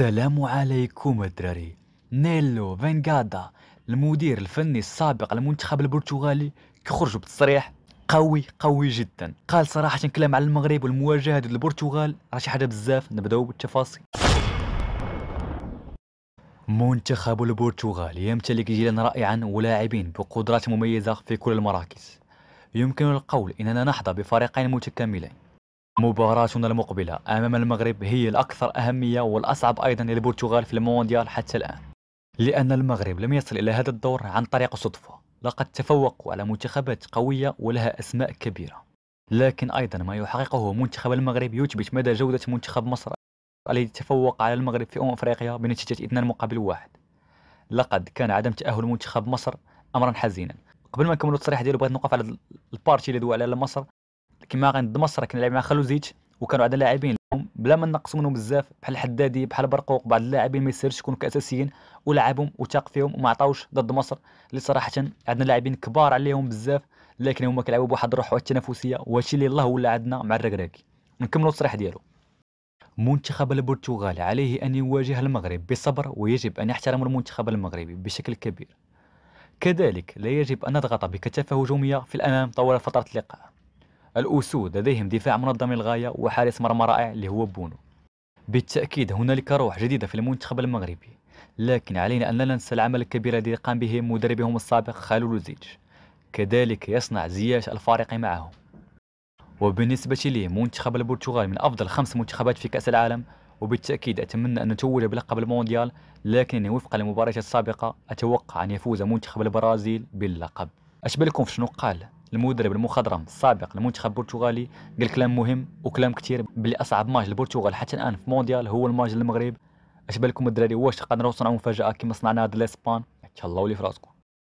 السلام عليكم الدراري نيلو فينغادا المدير الفني السابق للمنتخب البرتغالي كيخرج بتصريح قوي قوي جدا قال صراحة كلام على المغرب والمواجهة ضد البرتغال راه شي حاجة بزاف نبداو بالتفاصيل منتخب البرتغال يمتلك جيلا رائعا ولاعبين بقدرات مميزة في كل المراكز يمكن القول اننا نحظى بفريقين متكاملين مباراتنا المقبلة أمام المغرب هي الأكثر أهمية والأصعب أيضا للبرتغال في المونديال حتى الآن لأن المغرب لم يصل إلى هذا الدور عن طريق صدفة لقد تفوقوا على منتخبات قوية ولها أسماء كبيرة لكن أيضا ما يحققه منتخب المغرب يثبت مدى جودة منتخب مصر الذي تفوق على المغرب في أمم أفريقيا بنتيجة 2 مقابل واحد لقد كان عدم تأهل منتخب مصر أمرا حزينا قبل ما نكملوا التصريح ديالو بغيت نوقف على البارتي اللي دوا على مصر كما عند مصر كنا لعب مع خلوزيتش وكانوا عندنا لاعبين بلا ما نقصوا منهم بزاف بحال الحدادي بحال برقوق بعض اللاعبين ما يسيرش يكونوا كاساسيين ولعبهم وثاق فيهم وما عطاوش ضد مصر اللي صراحه عندنا لاعبين كبار عليهم بزاف لكن هما كيلعبوا بواحد الروح التنافسيه وهادشي اللي الله ولا عندنا مع الركراكي نكملوا التصريح ديالو منتخب البرتغال عليه أن يواجه المغرب بصبر ويجب أن يحترم المنتخب المغربي بشكل كبير كذلك لا يجب أن نضغط بكثافة هجومية في الأمام طوال فترة اللقاء الأسود لديهم دفاع منظم للغاية وحارس مرمى رائع اللي هو بونو بالتأكيد هنالك روح جديدة في المنتخب المغربي لكن علينا أن لا ننسى العمل الكبير الذي قام به مدربهم السابق خالولوزيتش كذلك يصنع زياش الفارق معه وبالنسبة لي منتخب البرتغال من أفضل خمس منتخبات في كأس العالم وبالتأكيد أتمنى أن نتوج بلقب المونديال لكنني وفقا للمباراة السابقة أتوقع أن يفوز منتخب البرازيل باللقب أشبه لكم في شنو قال المدرب المخضرم السابق المنتخب البرتغالي قال كلام مهم وكلام كثير بلي اصعب ماج للبرتغال حتى الان في مونديال هو الماج المغرب اش بالكم الدراري واش قادرين نصنعوا مفاجاه كما صنعنا هاد الاسبان تهلاو لي في راسكم